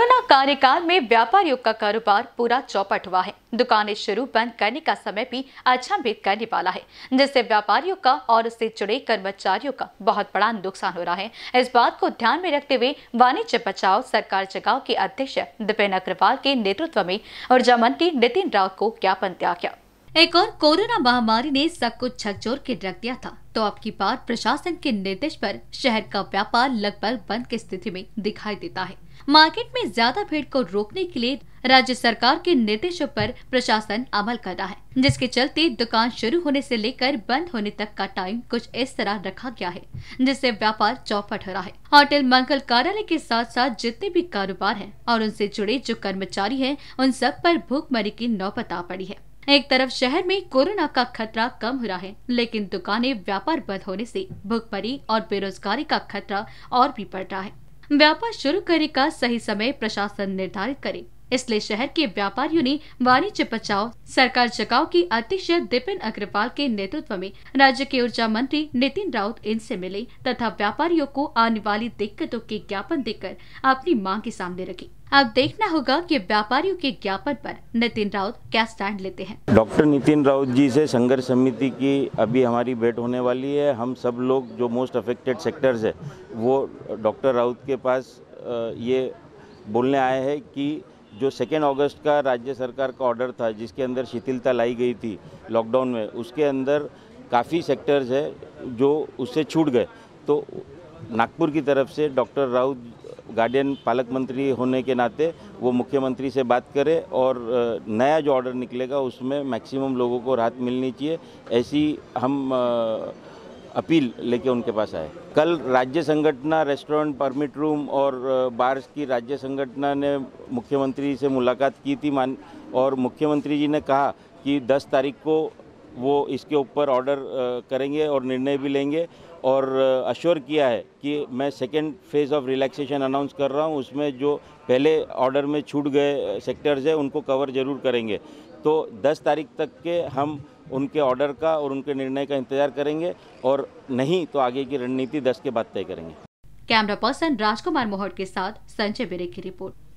corona कार्यकाल में व्यापारियों का कारोबार पूरा चौपट हुआ है दुकानें शुरू बंद करने का समय भी अच्छा बीत करने वाला है जिससे व्यापारियों का और उससे जुड़े कर्मचारियों का बहुत बड़ा नुकसान हो रहा है इस बात को ध्यान में रखते हुए वाणिज्य बचाव सरकार जगाव के अध्यक्ष दीपेन अग्रवाल के नेतृत्व में ऊर्जा मंत्री नितिन राव को ज्ञापन दिया गया एक और कोरोना महामारी ने सब कुछ छकझोर के रख दिया था तो अब की बार प्रशासन के निर्देश पर शहर का व्यापार लगभग बंद की स्थिति में दिखाई देता है मार्केट में ज्यादा भीड़ को रोकने के लिए राज्य सरकार के निर्देशों पर प्रशासन अमल कर रहा है जिसके चलते दुकान शुरू होने से लेकर बंद होने तक का टाइम कुछ इस तरह रखा गया है जिससे व्यापार चौपट हो रहा है होटल मंगल कार्यालय के साथ साथ जितने भी कारोबार हैं और उनसे जुड़े जो कर्मचारी हैं उन सब पर भूखमरी की नौबत आ पड़ी है एक तरफ शहर में कोरोना का खतरा कम हो रहा है लेकिन दुकानें व्यापार बंद होने से भुखमरी और बेरोजगारी का खतरा और भी बढ़ रहा है व्यापार शुरू करने का सही समय प्रशासन निर्धारित करे इसलिए शहर के व्यापारियों ने वाणिज्य बचाओ सरकार जगाओ की अध्यक्ष दिपिन अग्रवाल के नेतृत्व में राज्य के ऊर्जा मंत्री नितिन राउत इनसे मिले तथा व्यापारियों को आने वाली दिक्कतों के ज्ञापन देकर अपनी मांग के सामने रखी अब देखना होगा कि व्यापारियों के ज्ञापन पर नितिन राउत क्या स्टैंड लेते हैं डॉक्टर नितिन राउत जी से संघर्ष समिति की अभी हमारी भेंट होने वाली है हम सब लोग जो मोस्ट अफेक्टेड सेक्टर्स है वो डॉक्टर राउत के पास ये बोलने आए हैं कि जो सेकेंड अगस्त का राज्य सरकार का ऑर्डर था जिसके अंदर शिथिलता लाई गई थी लॉकडाउन में उसके अंदर काफ़ी सेक्टर्स है जो उससे छूट गए तो नागपुर की तरफ से डॉक्टर राउत गार्डियन पालक मंत्री होने के नाते वो मुख्यमंत्री से बात करें और नया जो ऑर्डर निकलेगा उसमें मैक्सिमम लोगों को राहत मिलनी चाहिए ऐसी हम अपील लेके उनके पास आए कल राज्य संगठना रेस्टोरेंट परमिट रूम और बार्स की राज्य संगठना ने मुख्यमंत्री से मुलाकात की थी मान और मुख्यमंत्री जी ने कहा कि 10 तारीख को वो इसके ऊपर ऑर्डर करेंगे और निर्णय भी लेंगे और अश्योर किया है कि मैं second phase of relaxation announce कर रहा हूँ उसमें जो पहले ऑर्डर में छूट गए सेक्टर्स हैं उनको कवर जरूर करेंगे तो 10 तारीख तक के हम उनके ऑर्डर का और उनके निर्णय का इंतजार करेंगे और नहीं तो आगे की रणनीति दस के बाद तय करेंगे कैमरा पर्सन राजकुमार मोहट के साथ संजय बेरे की रिपोर्ट